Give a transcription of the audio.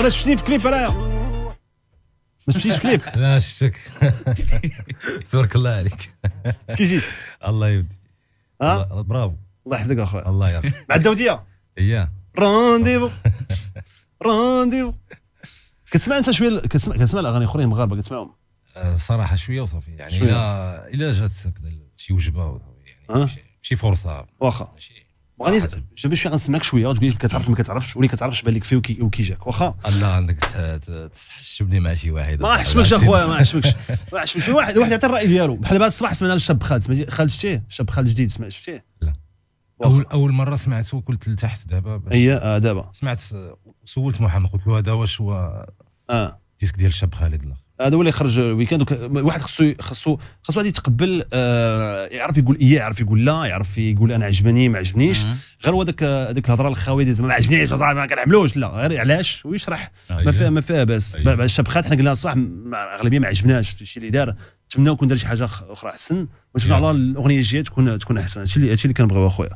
ولا شفتيه في كليب انايا ما شفتيش كليب لا شفتك تبارك الله عليك كي جيت الله يودي ها برافو الله يحفظك اخويا الله يحفظك مع الدوديه اييه رونديفو رونديفو كتسمع انت شويه كتسمع كتسمع الاغاني اخرين مغاربه كتسمعهم صراحه شويه وصافي يعني الا الا جات شي وجبه يعني شي فرصه واخا ماشي وغادي دابا شويه غنسمعك شويه غتقول لي كتعرف ما كتعرفش ولي كتعرفش بان لك فيه وكي, وكي جاك واخا الله عندك تحشمني مع شي واحد ما حشمكش اخويا ما حشمكش ما حشمكش واحد واحد يعطي الراي ديالو بحال دابا الصباح سمعنا الشاب خالد سمعتي خالد شتيه شاب خالد جديد سمعت شتيه لا اول اول مره سمعته قلت لتحت دابا اي آه، دابا سمعت سولت محمد قلت له هذا واش هو اه ديسك ديال الشاب خالد الاخر هذا هو اللي خرج الويكاند واحد خصو خصو خصو غادي يتقبل آه يعرف يقول ايه يعرف يقول لا يعرف يقول انا عجبني ما عجبنيش غير هو هذاك هذيك الهضره الخاويه ديال زعما ما عجبنيش ما كنحملوش لا غير علاش ويشرح أيوه. ما فيها ما فيها باس أيوه. بعد الشبخات حنا قلنا صح الاغلبيه ما عجبناش الشيء اللي دار نتمنى يكون دار شي حاجه اخرى احسن ونتمنى على الاغنيه الجايه تكون تكون احسن هادشي اللي كنبغيو اخويا